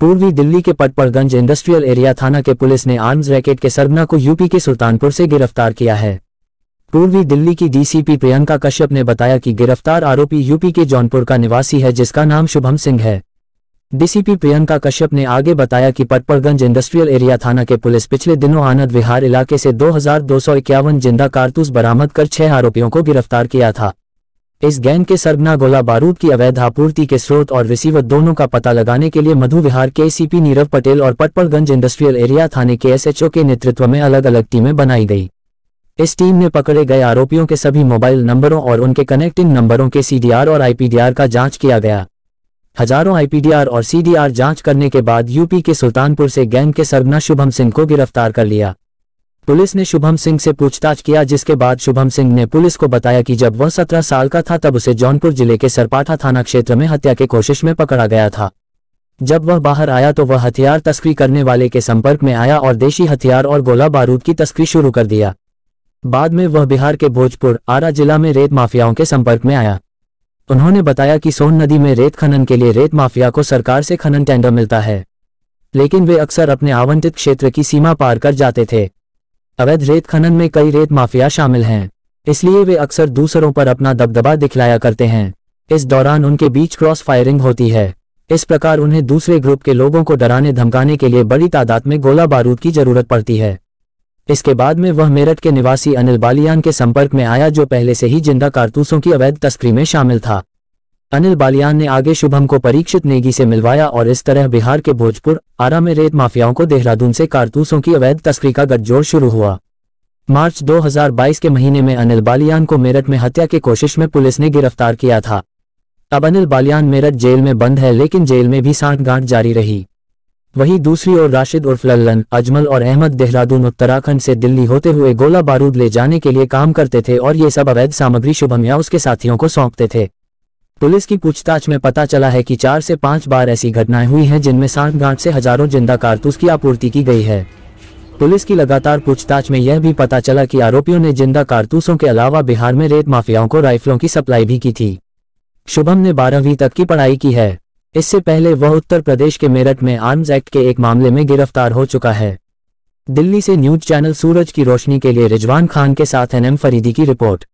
पूर्वी दिल्ली के Patparganj industrial area थाना के पुलिस ने आर्म्स रैकेट के सरगना को यूपी के सुल्तानपुर से गिरफ्तार किया है पूर्वी दिल्ली की डीसीपी प्रियंका कश्यप ने बताया कि गिरफ्तार आरोपी यूपी के जौनपुर का निवासी है जिसका नाम शुभम सिंह है डीसीपी प्रियंका कश्यप ने आगे बताया कि पटपड़गंज इंडस्ट्रियल एरिया थाना के पुलिस पिछले दिनों आनंद विहार इलाके से दो जिंदा कारतूस बरामद कर छह आरोपियों को गिरफ्तार किया था इस गैंग के सरगना गोला बारूद की अवैध आपूर्ति के स्रोत और रिसीवर दोनों का पता लगाने के लिए मधु विहार के सीपी नीरव पटेल और पटपड़गंज इंडस्ट्रियल एरिया थाने के एसएचओ के नेतृत्व में अलग अलग टीमें बनाई गई इस टीम ने पकड़े गए आरोपियों के सभी मोबाइल नंबरों और उनके कनेक्टिंग नंबरों के सीडीआर और आईपीडीआर का जांच किया गया हजारों आईपीडीआर और सीडीआर जांच करने के बाद यूपी के सुल्तानपुर से गैंग के सरगना शुभम सिंह को गिरफ्तार कर लिया पुलिस ने शुभम सिंह से पूछताछ किया जिसके बाद शुभम सिंह ने पुलिस को बताया कि जब वह सत्रह साल का था तब उसे जौनपुर जिले के सरपाठा थाना क्षेत्र में हत्या के कोशिश में पकड़ा गया था जब वह बाहर आया तो वह हथियार तस्करी करने वाले के संपर्क में आया और देशी हथियार और गोला बारूद की तस्करी शुरू कर दिया बाद में वह बिहार के भोजपुर आरा जिला में रेत माफियाओं के संपर्क में आया उन्होंने बताया कि सोन नदी में रेत खनन के लिए रेत माफिया को सरकार से खनन टेंडर मिलता है लेकिन वे अक्सर अपने आवंटित क्षेत्र की सीमा पार कर जाते थे अवैध रेत खनन में कई रेत माफिया शामिल हैं इसलिए वे अक्सर दूसरों पर अपना दबदबा दिखलाया करते हैं इस दौरान उनके बीच क्रॉस फायरिंग होती है इस प्रकार उन्हें दूसरे ग्रुप के लोगों को डराने धमकाने के लिए बड़ी तादाद में गोला बारूद की जरूरत पड़ती है इसके बाद में वह मेरठ के निवासी अनिल बालियान के संपर्क में आया जो पहले से ही जिंदा कारतूसों की अवैध तस्करी में शामिल था अनिल बालियान ने आगे शुभम को परीक्षित नेगी से मिलवाया और इस तरह बिहार के भोजपुर आरा में रेत माफियाओं को देहरादून से कारतूसों की अवैध तस्करी का गठजोड़ शुरू हुआ मार्च 2022 के महीने में अनिल बालियान को मेरठ में हत्या की कोशिश में पुलिस ने गिरफ्तार किया था अब अनिल बालियान मेरठ जेल में बंद है लेकिन जेल में भी सांठगांठ जारी रही वहीं दूसरी ओर राशिद उर्फ लल्लन अजमल और अहमद देहरादून उत्तराखंड से दिल्ली होते हुए गोला बारूद ले जाने के लिए काम करते थे और ये सब अवैध सामग्री शुभम या उसके साथियों को सौंपते थे पुलिस की पूछताछ में पता चला है कि चार से पांच बार ऐसी घटनाएं हुई हैं जिनमें सांठगांठ से हजारों जिंदा कारतूस की आपूर्ति की गई है पुलिस की लगातार पूछताछ में यह भी पता चला कि आरोपियों ने जिंदा कारतूसों के अलावा बिहार में रेत माफियाओं को राइफलों की सप्लाई भी की थी शुभम ने बारहवीं तक की पढ़ाई की है इससे पहले वह उत्तर प्रदेश के मेरठ में आर्म्स एक्ट के एक मामले में गिरफ्तार हो चुका है दिल्ली से न्यूज चैनल सूरज की रोशनी के लिए रिजवान खान के साथ एनएम फरीदी की रिपोर्ट